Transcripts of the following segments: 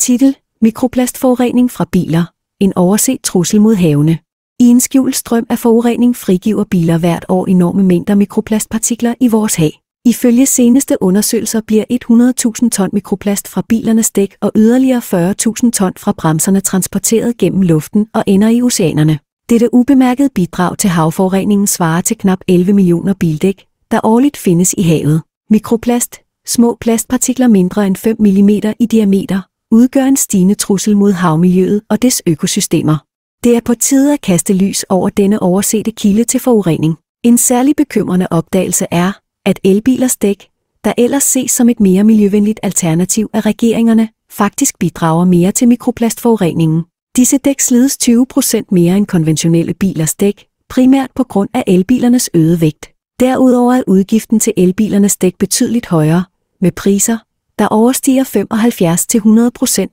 Titel Mikroplastforurening fra biler. En overset trussel mod havene. I en skjult strøm af forurening frigiver biler hvert år enorme mængder mikroplastpartikler i vores hav. Ifølge seneste undersøgelser bliver 100.000 ton mikroplast fra bilernes dæk og yderligere 40.000 ton fra bremserne transporteret gennem luften og ender i oceanerne. Dette ubemærkede bidrag til havforureningen svarer til knap 11 millioner bildæk, der årligt findes i havet. Mikroplast, små plastpartikler mindre end 5 mm i diameter, udgør en stigende trussel mod havmiljøet og dets økosystemer. Det er på tide at kaste lys over denne oversete kilde til forurening. En særlig bekymrende opdagelse er, at elbilers dæk, der ellers ses som et mere miljøvenligt alternativ af regeringerne, faktisk bidrager mere til mikroplastforureningen. Disse dæk slides 20% mere end konventionelle bilers dæk, primært på grund af elbilernes øgede vægt. Derudover er udgiften til elbilernes dæk betydeligt højere, med priser, der overstiger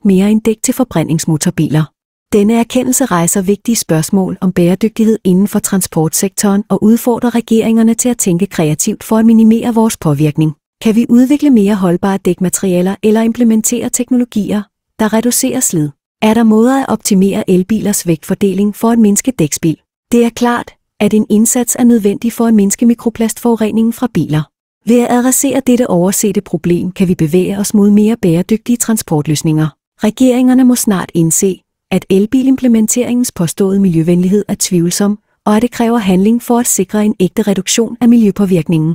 75-100% mere end dæk til forbrændingsmotorbiler. Denne erkendelse rejser vigtige spørgsmål om bæredygtighed inden for transportsektoren og udfordrer regeringerne til at tænke kreativt for at minimere vores påvirkning. Kan vi udvikle mere holdbare dækmaterialer eller implementere teknologier, der reducerer slid? Er der måder at optimere elbilers vægtfordeling for at mindske dækspil? Det er klart, at en indsats er nødvendig for at mindske mikroplastforureningen fra biler. Ved at adressere dette oversette problem kan vi bevæge os mod mere bæredygtige transportløsninger. Regeringerne må snart indse, at elbilimplementeringens påståede miljøvenlighed er tvivlsom, og at det kræver handling for at sikre en ægte reduktion af miljøpåvirkningen.